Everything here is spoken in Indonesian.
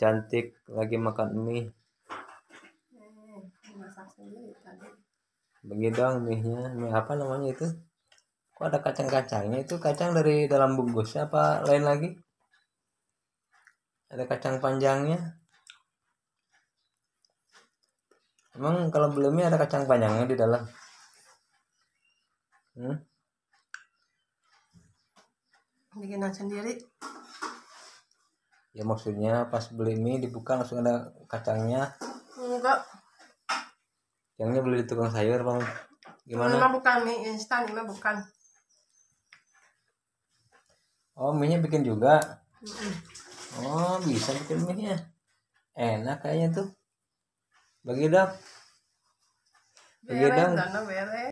cantik lagi makan mie bagi dong mie nya mie apa namanya itu kok ada kacang-kacangnya itu kacang dari dalam bungkus apa lain lagi ada kacang panjangnya emang kalau belum ada kacang panjangnya di dalam hmm? bikin sendiri ya maksudnya pas beli mie dibuka langsung ada kacangnya enggak yangnya beli di tukang sayur bang gimana ini bukan mie instan ini bukan oh mie nya bikin juga mm. oh bisa bikin mie nya enak kayaknya tuh bagi dong bagi dong